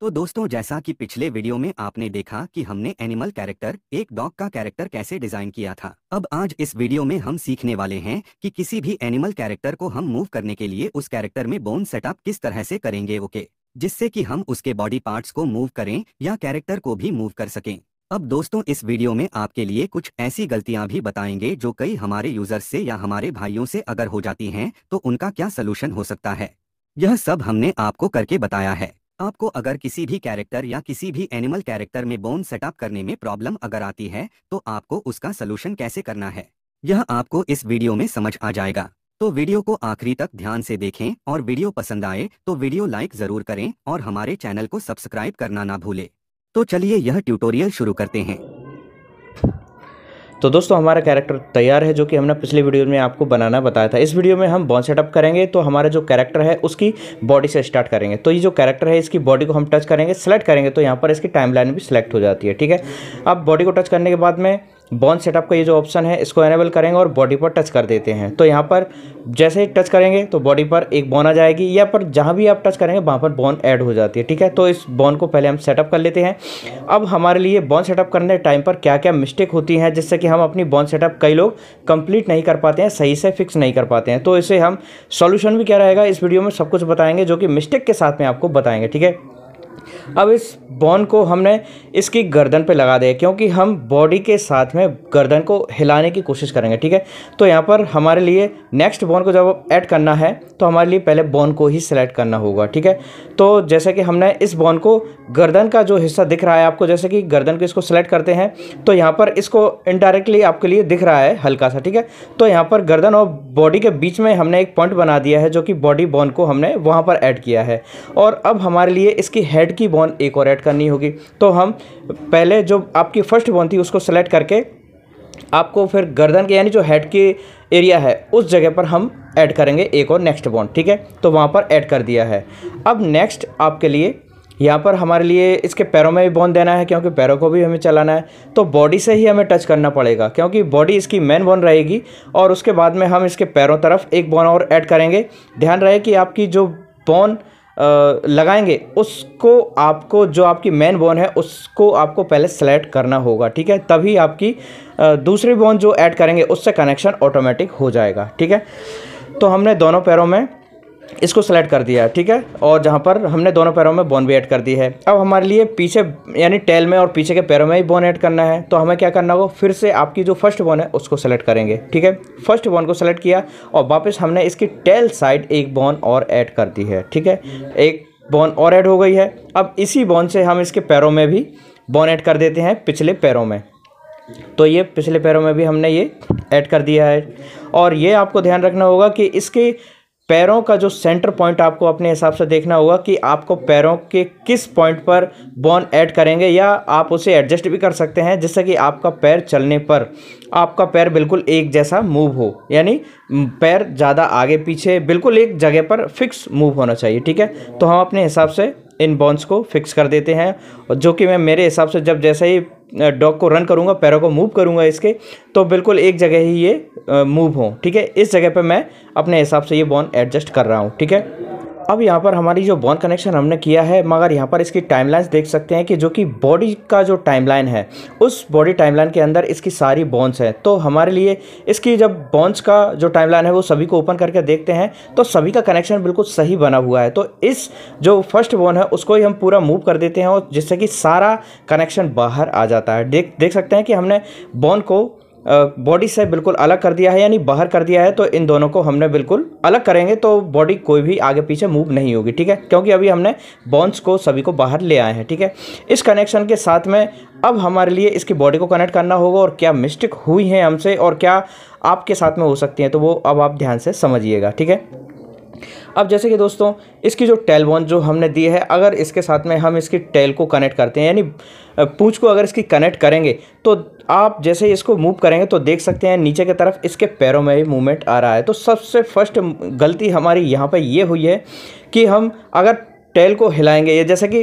तो दोस्तों जैसा कि पिछले वीडियो में आपने देखा कि हमने एनिमल कैरेक्टर एक डॉग का कैरेक्टर कैसे डिजाइन किया था अब आज इस वीडियो में हम सीखने वाले हैं कि किसी भी एनिमल कैरेक्टर को हम मूव करने के लिए उस कैरेक्टर में बोन सेटअप किस तरह से करेंगे ओके जिससे कि हम उसके बॉडी पार्ट्स को मूव करें या कैरेक्टर को भी मूव कर सकें अब दोस्तों इस वीडियो में आपके लिए कुछ ऐसी गलतियां भी बताएंगे जो कई हमारे यूजर से या हमारे भाइयों से अगर हो जाती हैं तो उनका क्या सलूशन हो सकता है यह सब हमने आपको करके बताया है आपको अगर किसी भी कैरेक्टर या किसी भी एनिमल कैरेक्टर में बोन सेटअप करने में प्रॉब्लम अगर आती है तो आपको उसका सोलूशन कैसे करना है यह आपको इस वीडियो में समझ आ जाएगा तो वीडियो को आखिरी तक ध्यान से देखें और वीडियो पसंद आए तो वीडियो लाइक जरूर करें और हमारे चैनल को सब्सक्राइब करना ना भूलें तो चलिए यह ट्यूटोरियल शुरू करते हैं तो दोस्तों हमारा कैरेक्टर तैयार है जो कि हमने पिछले वीडियो में आपको बनाना बताया था इस वीडियो में हम बॉन सेटअप करेंगे तो हमारा जो कैरेक्टर है उसकी बॉडी से स्टार्ट करेंगे तो ये जो कैरेक्टर है इसकी बॉडी को हम टच करेंगे सेलेक्ट करेंगे तो यहाँ पर इसकी टाइमलाइन भी सिलेक्ट हो जाती है ठीक है अब बॉडी को टच करने के बाद में बॉन सेटअप का ये जो ऑप्शन है इसको एनेबल करेंगे और बॉडी पर टच कर देते हैं तो यहाँ पर जैसे ही टच करेंगे तो बॉडी पर एक बॉन आ जाएगी या पर जहाँ भी आप टच करेंगे वहाँ पर बॉन ऐड हो जाती है ठीक है तो इस बॉन को पहले हम सेटअप कर लेते हैं अब हमारे लिए बॉन सेटअप करने टाइम पर क्या क्या मिस्टेक होती हैं जिससे कि हम अपनी बॉन सेटअप कई लोग कंप्लीट नहीं कर पाते हैं सही से फिक्स नहीं कर पाते हैं तो इसे हम सोल्यूशन भी क्या रहेगा इस वीडियो में सब कुछ बताएंगे जो कि मिस्टेक के साथ में आपको बताएंगे ठीक है अब इस बॉन को हमने इसकी गर्दन पे लगा दिया क्योंकि हम बॉडी के साथ में गर्दन को हिलाने की कोशिश करेंगे ठीक है तो यहाँ पर हमारे लिए नेक्स्ट बॉन को जब ऐड करना है तो हमारे लिए पहले बॉन को ही सिलेक्ट करना होगा ठीक है तो जैसे कि हमने इस बॉन को गर्दन का जो हिस्सा दिख रहा है आपको जैसे कि गर्दन को इसको सिलेक्ट करते हैं तो यहाँ पर इसको इनडायरेक्टली आपके लिए दिख रहा है हल्का सा ठीक है तो यहाँ पर गर्दन और बॉडी के बीच में हमने एक पॉइंट बना दिया है जो कि बॉडी बॉन को हमने वहाँ पर ऐड किया है और अब हमारे लिए इसकी हेड की बॉन एक और ऐड करनी होगी तो हम पहले जो आपकी फर्स्ट बॉन थी उसको सेलेक्ट करके आपको फिर गर्दन के यानी जो हेड के एरिया है उस जगह पर हम ऐड करेंगे एक और नेक्स्ट बॉन्ड ठीक है तो वहाँ पर ऐड कर दिया है अब नेक्स्ट आपके लिए यहाँ पर हमारे लिए इसके पैरों में भी बॉन्ड देना है क्योंकि पैरों को भी हमें चलाना है तो बॉडी से ही हमें टच करना पड़ेगा क्योंकि बॉडी इसकी मेन बॉन रहेगी और उसके बाद में हम इसके पैरों तरफ एक बॉन और ऐड करेंगे ध्यान रहे कि आपकी जो बॉन लगाएंगे उसको आपको जो आपकी मेन बोन है उसको आपको पहले सेलेक्ट करना होगा ठीक है तभी आपकी दूसरी बोन जो ऐड करेंगे उससे कनेक्शन ऑटोमेटिक हो जाएगा ठीक है तो हमने दोनों पैरों में इसको सेलेक्ट कर दिया है ठीक है और जहाँ पर हमने दोनों पैरों में बोन भी ऐड कर दी है अब हमारे लिए पीछे यानी टेल में और पीछे के पैरों में ही बोन ऐड करना है तो हमें क्या करना होगा फिर से आपकी जो फर्स्ट बोन है उसको सेलेक्ट करेंगे ठीक है फर्स्ट बोन को सेलेक्ट किया और वापस हमने इसकी टेल साइड एक बोन और ऐड कर दी है ठीक है एक बोन और ऐड हो गई है अब इसी बोन से हम इसके पैरों में भी बोन ऐड कर देते हैं पिछले पैरों में तो ये पिछले पैरों में भी हमने ये ऐड कर दिया है और ये आपको ध्यान रखना होगा कि इसके पैरों का जो सेंटर पॉइंट आपको अपने हिसाब से देखना होगा कि आपको पैरों के किस पॉइंट पर बॉन ऐड करेंगे या आप उसे एडजस्ट भी कर सकते हैं जिससे कि आपका पैर चलने पर आपका पैर बिल्कुल एक जैसा मूव हो यानी पैर ज़्यादा आगे पीछे बिल्कुल एक जगह पर फिक्स मूव होना चाहिए ठीक है तो हम अपने हिसाब से इन बॉन्स को फिक्स कर देते हैं जो कि मैं मेरे हिसाब से जब जैसे ही डॉग को रन करूँगा पैरों को मूव करूँगा इसके तो बिल्कुल एक जगह ही ये मूव हो ठीक है इस जगह पर मैं अपने हिसाब से ये बॉन एडजस्ट कर रहा हूँ ठीक है अब यहाँ पर हमारी जो बॉन कनेक्शन हमने किया है मगर यहाँ पर इसकी टाइमलाइंस देख सकते हैं कि जो कि बॉडी का जो टाइमलाइन है उस बॉडी टाइमलाइन के अंदर इसकी सारी बॉन्स हैं तो हमारे लिए इसकी जब बॉन्स का जो टाइमलाइन है वो सभी को ओपन करके देखते हैं तो सभी का कनेक्शन बिल्कुल सही बना हुआ है तो इस जो फर्स्ट बॉन है उसको ही हम पूरा मूव कर देते हैं और जिससे कि सारा कनेक्शन बाहर आ जाता है देख देख सकते हैं कि हमने बॉन को बॉडी से बिल्कुल अलग कर दिया है यानी बाहर कर दिया है तो इन दोनों को हमने बिल्कुल अलग करेंगे तो बॉडी कोई भी आगे पीछे मूव नहीं होगी ठीक है क्योंकि अभी हमने बॉन्स को सभी को बाहर ले आए हैं ठीक है इस कनेक्शन के साथ में अब हमारे लिए इसकी बॉडी को कनेक्ट करना होगा और क्या मिस्टेक हुई है हमसे और क्या आपके साथ में हो सकती हैं तो वो अब आप ध्यान से समझिएगा ठीक है अब जैसे कि दोस्तों इसकी जो टेल बोन जो हमने दी है अगर इसके साथ में हम इसकी टेल को कनेक्ट करते हैं यानी पूछ को अगर इसकी कनेक्ट करेंगे तो आप जैसे इसको मूव करेंगे तो देख सकते हैं नीचे की तरफ इसके पैरों में भी मूवमेंट आ रहा है तो सबसे फर्स्ट गलती हमारी यहाँ पर ये हुई है कि हम अगर टेल को हिलाएंगे या जैसे कि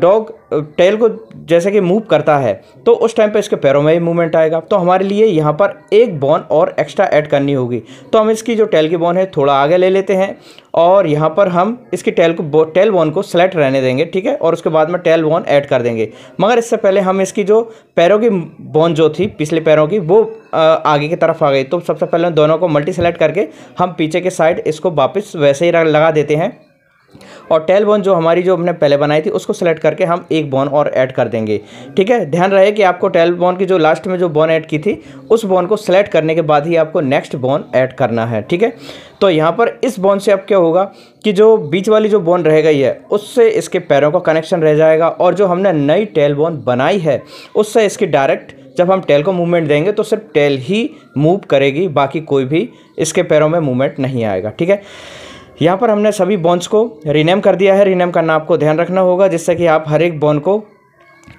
डॉग टेल को जैसे कि मूव करता है तो उस टाइम पे इसके पैरों में ही मूवमेंट आएगा तो हमारे लिए यहाँ पर एक बॉन और एक्स्ट्रा ऐड करनी होगी तो हम इसकी जो टेल की बॉन है थोड़ा आगे ले लेते हैं और यहाँ पर हम इसकी टेल को टेल बॉन को सेलेक्ट रहने देंगे ठीक है और उसके बाद में टेल बॉन ऐड कर देंगे मगर इससे पहले हम इसकी जो पैरों की बॉन जो थी पिछले पैरों की वो आगे की तरफ आ गई तो सबसे पहले दोनों को मल्टी सेलेक्ट करके हम पीछे के साइड इसको वापस वैसे ही लगा देते हैं और टेल बोन जो हमारी जो हमने पहले बनाई थी उसको सेलेक्ट करके हम एक बोन और ऐड कर देंगे ठीक है ध्यान रहे कि आपको टेल बोन की जो लास्ट में जो बोन ऐड की थी उस बोन को सेलेक्ट करने के बाद ही आपको नेक्स्ट बोन ऐड करना है ठीक है तो यहाँ पर इस बोन से अब क्या होगा कि जो बीच वाली जो बोन रह गई है उससे इसके पैरों का कनेक्शन रह जाएगा और जो हमने नई टेल बोन बनाई है उससे इसकी डायरेक्ट जब हम टेल को मूवमेंट देंगे तो सिर्फ टेल ही मूव करेगी बाकी कोई भी इसके पैरों में मूवमेंट नहीं आएगा ठीक है यहाँ पर हमने सभी बॉन्स को रीनेम कर दिया है रीनेम करना आपको ध्यान रखना होगा जिससे कि आप हर एक बॉन्ड को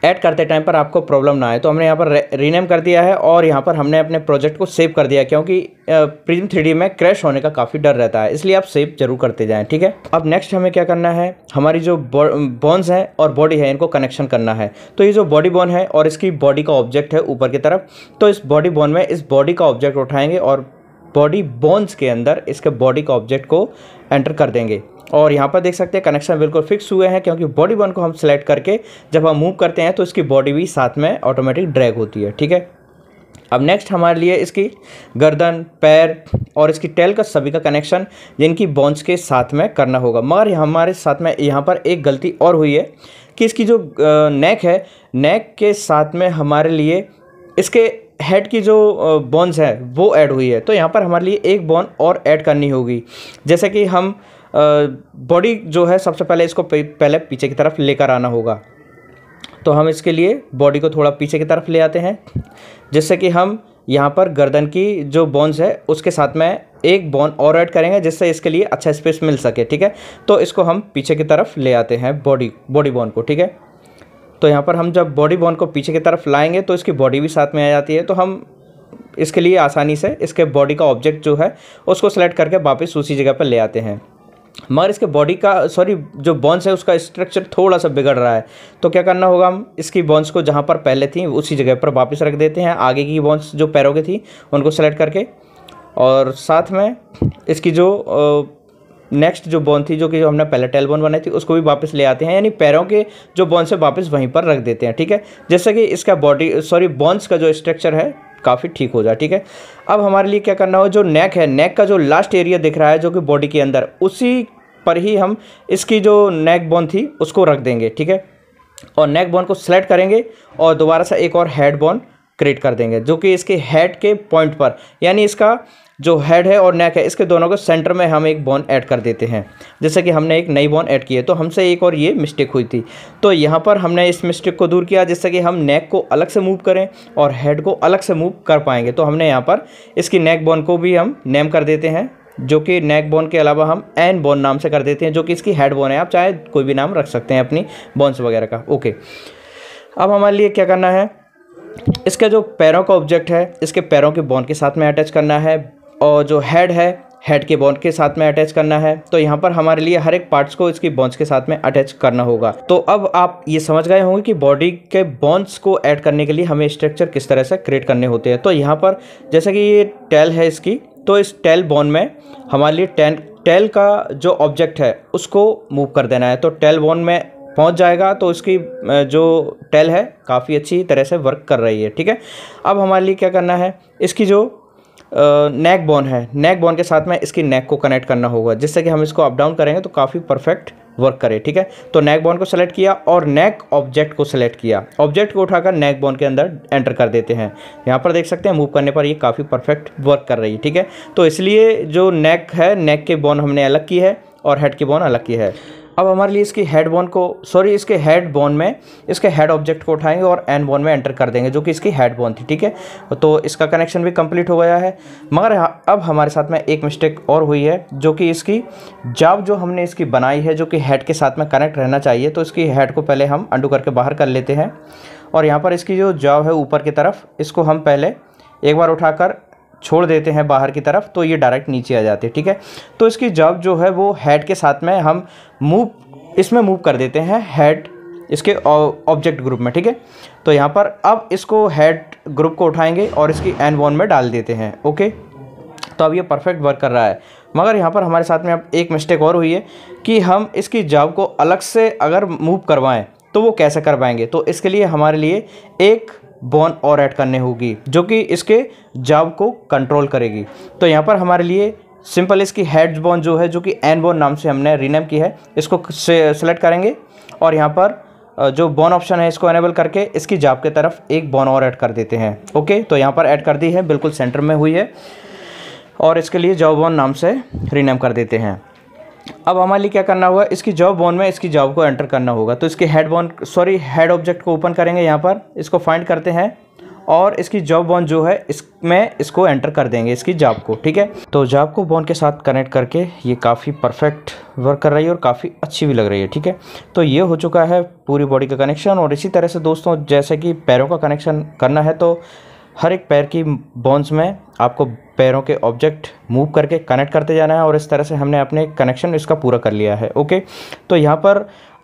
ऐड करते टाइम पर आपको प्रॉब्लम ना आए तो हमने यहाँ पर रीनेम कर दिया है और यहाँ पर हमने अपने प्रोजेक्ट को सेव कर दिया क्योंकि प्रिज्म थ्री में क्रैश होने का काफ़ी डर रहता है इसलिए आप सेव जरूर करते जाएं ठीक है अब नेक्स्ट हमें क्या करना है हमारी जो बोन्स हैं और बॉडी है इनको कनेक्शन करना है तो ये जो बॉडी बोन है और इसकी बॉडी का ऑब्जेक्ट है ऊपर की तरफ तो इस बॉडी बोन में इस बॉडी का ऑब्जेक्ट उठाएंगे और बॉडी बोन्स के अंदर इसके बॉडी का ऑब्जेक्ट को एंटर कर देंगे और यहाँ पर देख सकते हैं कनेक्शन बिल्कुल फिक्स हुए हैं क्योंकि बॉडी बोन को हम सेलेक्ट करके जब हम मूव करते हैं तो इसकी बॉडी भी साथ में ऑटोमेटिक ड्रैग होती है ठीक है अब नेक्स्ट हमारे लिए इसकी गर्दन पैर और इसकी टेल का सभी का कनेक्शन जिनकी बॉन्स के साथ में करना होगा मगर हमारे साथ में यहाँ पर एक गलती और हुई है कि इसकी जो नेक है नेक के साथ में हमारे लिए इसके हेड की जो बॉन्स है वो ऐड हुई है तो यहाँ पर हमारे लिए एक बॉन और ऐड करनी होगी जैसे कि हम बॉडी जो है सबसे पहले इसको पहले पीछे की तरफ लेकर आना होगा तो हम इसके लिए बॉडी को थोड़ा पीछे की तरफ ले आते हैं जिससे कि हम यहाँ पर गर्दन की जो बॉन्स है उसके साथ में एक बॉन और ऐड करेंगे जिससे इसके लिए अच्छा स्पेस मिल सके ठीक है तो इसको हम पीछे की तरफ ले आते हैं बॉडी बॉडी बॉन को ठीक है तो यहाँ पर हम जब बॉडी बॉन को पीछे की तरफ लाएंगे तो इसकी बॉडी भी साथ में आ जाती है तो हम इसके लिए आसानी से इसके बॉडी का ऑब्जेक्ट जो है उसको सेलेक्ट करके वापस उसी जगह पर ले आते हैं मगर इसके बॉडी का सॉरी जो बॉन्स है उसका स्ट्रक्चर थोड़ा सा बिगड़ रहा है तो क्या करना होगा हम इसकी बॉन्स को जहाँ पर पहले थी उसी जगह पर वापस रख देते हैं आगे की बॉन्स जो पैरों की थी उनको सेलेक्ट करके और साथ में इसकी जो नेक्स्ट जो बोन थी जो कि हमने पहले टेल बोन बनाई थी उसको भी वापस ले आते हैं यानी पैरों के जो बोन्स है वापस वहीं पर रख देते हैं ठीक है जैसे कि इसका बॉडी सॉरी बोन्स का जो स्ट्रक्चर है काफ़ी ठीक हो जाए ठीक है अब हमारे लिए क्या करना हो जो नेक है नेक का जो लास्ट एरिया दिख रहा है जो कि बॉडी के अंदर उसी पर ही हम इसकी जो नेक बोन थी उसको रख देंगे ठीक है और नेक बोन को सिलेक्ट करेंगे और दोबारा से एक और हेड बोन क्रिएट कर देंगे जो कि इसके हेड के पॉइंट पर यानी इसका जो हेड है और नेक है इसके दोनों को सेंटर में हम एक बॉन ऐड कर देते हैं जैसे कि हमने एक नई बॉन ऐड की है तो हमसे एक और ये मिस्टेक हुई थी तो यहाँ पर हमने इस मिस्टेक को दूर किया जिससे कि हम नेक को अलग से मूव करें और हेड को अलग से मूव कर पाएंगे तो हमने यहाँ पर इसकी नेक बोन को भी हम नेम कर देते हैं जो कि नेक बोन के अलावा हम एन बोन नाम से कर देते हैं जो कि इसकी हेड बोन है आप चाहे कोई भी नाम रख सकते हैं अपनी बोन्स वगैरह का ओके अब हमारे लिए क्या करना है इसका जो पैरों का ऑब्जेक्ट है इसके पैरों के बोन के साथ में अटैच करना है और जो हेड है हेड के बॉन्च के साथ में अटैच करना है तो यहाँ पर हमारे लिए हर एक पार्ट्स को इसकी बॉन्च के साथ में अटैच करना होगा तो अब आप ये समझ गए होंगे कि बॉडी के बॉन्च को ऐड करने के लिए हमें स्ट्रक्चर किस तरह से क्रिएट करने होते हैं तो यहाँ पर जैसे कि ये टेल है इसकी तो इस टेल बॉन में हमारे लिए टेन टेल का जो ऑब्जेक्ट है उसको मूव कर देना है तो टेल बॉन में पहुँच जाएगा तो उसकी जो टेल है काफ़ी अच्छी तरह से वर्क कर रही है ठीक है अब हमारे लिए क्या करना है इसकी जो नेक बोन है नेक बोन के साथ में इसकी नेक को कनेक्ट करना होगा जिससे कि हम इसको अप डाउन करेंगे तो काफ़ी परफेक्ट वर्क करे ठीक है तो नेक बोन को सेलेक्ट किया और नेक ऑब्जेक्ट को सेलेक्ट किया ऑब्जेक्ट को उठाकर नेक बोन के अंदर एंटर कर देते हैं यहाँ पर देख सकते हैं मूव करने पर ये काफ़ी परफेक्ट वर्क कर रही है ठीक है तो इसलिए जो नेक है नेक के बोन हमने अलग की है और हेड की बॉन अलग की है अब हमारे लिए इसकी हेड बोन को सॉरी इसके हेड बोन में इसके हेड ऑब्जेक्ट को उठाएंगे और एन बोन में एंटर कर देंगे जो कि इसकी हेड बोन थी ठीक है तो इसका कनेक्शन भी कंप्लीट हो गया है मगर अब हमारे साथ में एक मिस्टेक और हुई है जो कि इसकी जब जो हमने इसकी बनाई है जो कि हेड के साथ में कनेक्ट रहना चाहिए तो इसकी हेड को पहले हम अंडू करके बाहर कर लेते हैं और यहाँ पर इसकी जो जॉब है ऊपर की तरफ इसको हम पहले एक बार उठाकर छोड़ देते हैं बाहर की तरफ तो ये डायरेक्ट नीचे आ जाती है ठीक है तो इसकी जब जो है वो हेड के साथ में हम मूव इसमें मूव कर देते हैं हेड इसके ऑब्जेक्ट ग्रुप में ठीक है तो यहाँ पर अब इसको हेड ग्रुप को उठाएंगे और इसकी एन वन में डाल देते हैं ओके तो अब ये परफेक्ट वर्क कर रहा है मगर यहाँ पर हमारे साथ में अब एक मिस्टेक और हुई है कि हम इसकी जॉब को अलग से अगर मूव करवाएं तो वो कैसे कर पाएंगे तो इसके लिए हमारे लिए एक बॉन और ऐड करने होगी जो कि इसके जाब को कंट्रोल करेगी तो यहाँ पर हमारे लिए सिंपल इसकी हेड्स बॉन जो है जो कि एन बॉन नाम से हमने रीनेम की है इसको सेलेक्ट करेंगे और यहाँ पर जो बॉन ऑप्शन है इसको एनेबल करके इसकी जाब के तरफ एक बॉन और ऐड कर देते हैं ओके तो यहाँ पर ऐड कर दी है बिल्कुल सेंटर में हुई है और इसके लिए जॉब बॉन नाम से रीनेम कर देते हैं अब हमारे लिए क्या करना होगा इसकी जॉब बोन में इसकी जॉब को एंटर करना होगा तो इसके head bone sorry head object को ओपन करेंगे यहाँ पर इसको फाइंड करते हैं और इसकी जॉब बॉन जो है इसमें इसको एंटर कर देंगे इसकी जॉब को ठीक है तो जॉब को बोन के साथ कनेक्ट करके ये काफ़ी परफेक्ट वर्क कर रही है और काफ़ी अच्छी भी लग रही है ठीक है तो ये हो चुका है पूरी बॉडी का कनेक्शन और इसी तरह से दोस्तों जैसे कि पैरों का कनेक्शन करना है तो हर एक पैर की बोन्स में आपको पैरों के ऑब्जेक्ट मूव करके कनेक्ट करते जाना है और इस तरह से हमने अपने कनेक्शन इसका पूरा कर लिया है ओके तो यहाँ पर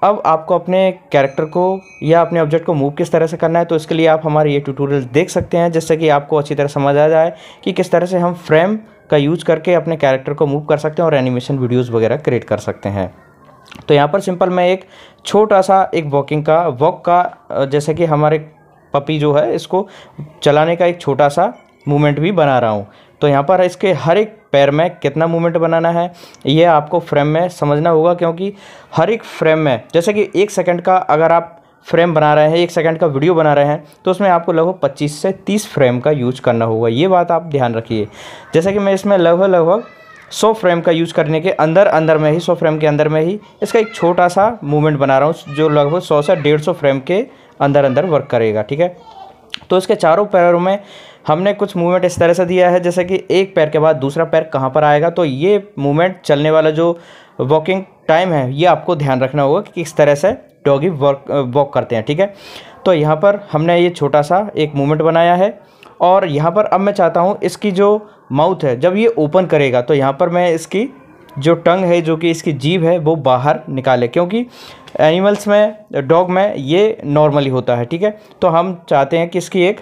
अब आपको अपने कैरेक्टर को या अपने ऑब्जेक्ट को मूव किस तरह से करना है तो इसके लिए आप हमारे ये ट्यूटोरियल देख सकते हैं जिससे कि आपको अच्छी तरह समझ आ जाए कि किस तरह से हम फ्रेम का यूज करके अपने कैरेक्टर को मूव कर सकते हैं और एनिमेशन वीडियोज़ वगैरह क्रिएट कर सकते हैं तो यहाँ पर सिंपल मैं एक छोटा सा एक वॉकिंग का वॉक का जैसे कि हमारे पपी जो है इसको चलाने का एक छोटा सा मूवमेंट भी बना रहा हूँ तो यहाँ पर इसके हर एक पैर में कितना मूवमेंट बनाना है ये आपको फ्रेम में समझना होगा क्योंकि हर एक फ्रेम में जैसे कि एक सेकंड का अगर आप फ्रेम बना रहे हैं एक सेकंड का वीडियो बना रहे हैं तो उसमें आपको लगभग 25 से 30 फ्रेम का यूज करना होगा ये बात आप ध्यान रखिए जैसे कि मैं इसमें लगभग लगभग सौ फ्रेम का यूज करने के अंदर अंदर में ही सौ फ्रेम के अंदर में ही इसका एक छोटा सा मूवमेंट बना रहा हूँ जो लगभग सौ से डेढ़ फ्रेम के अंदर अंदर वर्क करेगा ठीक है तो इसके चारों पैरों में हमने कुछ मूवमेंट इस तरह से दिया है जैसे कि एक पैर के बाद दूसरा पैर कहाँ पर आएगा तो ये मूवमेंट चलने वाला जो वॉकिंग टाइम है ये आपको ध्यान रखना होगा कि किस तरह से डॉगी वर्क वॉक करते हैं ठीक है तो यहाँ पर हमने ये छोटा सा एक मूवमेंट बनाया है और यहाँ पर अब मैं चाहता हूँ इसकी जो माउथ है जब ये ओपन करेगा तो यहाँ पर मैं इसकी जो टंग है जो कि इसकी जीभ है वो बाहर निकाले क्योंकि एनिमल्स में डॉग में ये नॉर्मली होता है ठीक है तो हम चाहते हैं कि इसकी एक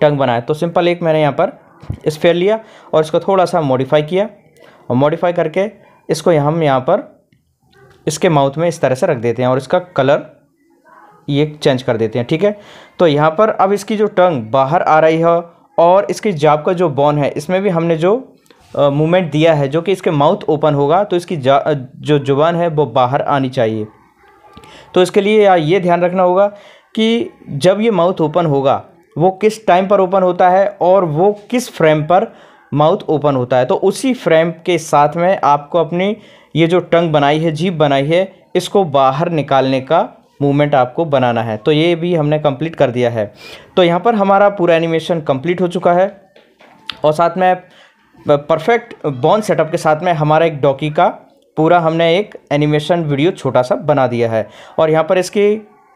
टंग बनाए तो सिंपल एक मैंने यहाँ पर स्पेयर लिया और इसको थोड़ा सा मॉडिफाई किया और मॉडिफाई करके इसको हम यहाँ पर इसके माउथ में इस तरह से रख देते हैं और इसका कलर ये चेंज कर देते हैं ठीक है तो यहाँ पर अब इसकी जो टंग बाहर आ रही है और इसकी जाब का जो बॉन है इसमें भी हमने जो मूवमेंट दिया है जो कि इसके माउथ ओपन होगा तो इसकी जो जुबान है वो बाहर आनी चाहिए तो इसके लिए ये ध्यान रखना होगा कि जब ये माउथ ओपन होगा वो किस टाइम पर ओपन होता है और वो किस फ्रेम पर माउथ ओपन होता है तो उसी फ्रेम के साथ में आपको अपनी ये जो टंग बनाई है जीप बनाई है इसको बाहर निकालने का मूवमेंट आपको बनाना है तो ये भी हमने कंप्लीट कर दिया है तो यहाँ पर हमारा पूरा एनिमेशन कंप्लीट हो चुका है और साथ में परफेक्ट बॉन सेटअप के साथ में हमारा एक डॉकी का पूरा हमने एक एनिमेशन वीडियो छोटा सा बना दिया है और यहाँ पर इसकी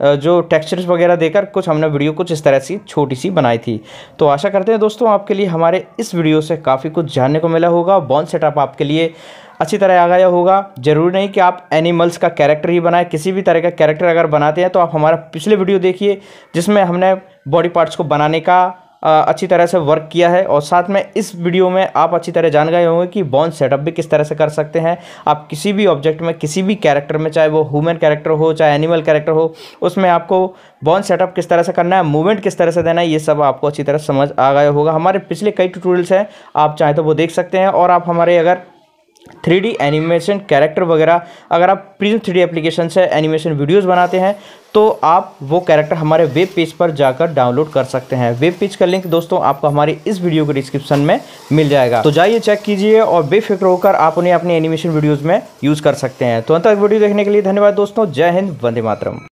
जो टेक्सचर्स वगैरह देकर कुछ हमने वीडियो कुछ इस तरह से छोटी सी बनाई थी तो आशा करते हैं दोस्तों आपके लिए हमारे इस वीडियो से काफ़ी कुछ जानने को मिला होगा बॉन सेटअप आपके लिए अच्छी तरह आ गया होगा जरूरी नहीं कि आप एनिमल्स का कैरेक्टर ही बनाएं किसी भी तरह का कैरेक्टर अगर बनाते हैं तो आप हमारा पिछले वीडियो देखिए जिसमें हमने बॉडी पार्ट्स को बनाने का अच्छी तरह से वर्क किया है और साथ में इस वीडियो में आप अच्छी तरह जान गए होंगे कि बॉन्ड सेटअप भी किस तरह से कर सकते हैं आप किसी भी ऑब्जेक्ट में किसी भी कैरेक्टर में चाहे वो ह्यूमन कैरेक्टर हो चाहे एनिमल कैरेक्टर हो उसमें आपको बॉन्ड सेटअप किस तरह से करना है मूवमेंट किस तरह से देना है ये सब आपको अच्छी तरह समझ आ गया होगा हमारे पिछले कई ट्यूटोरियल्स हैं आप चाहें तो वो देख सकते हैं और आप हमारे अगर थ्री एनिमेशन कैरेक्टर वगैरह अगर आप प्रिज्म थ्री एप्लीकेशन से एनिमेशन वीडियोस बनाते हैं तो आप वो कैरेक्टर हमारे वेब पेज पर जाकर डाउनलोड कर सकते हैं वेब पेज का लिंक दोस्तों आपको हमारे इस वीडियो के डिस्क्रिप्शन में मिल जाएगा तो जाइए चेक कीजिए और बेफिक्र होकर आप उन्हें अपने एनिमेशन वीडियोज़ में यूज़ कर सकते हैं तो अंत तक वीडियो देखने के लिए धन्यवाद दोस्तों जय हिंद वंदे मातरम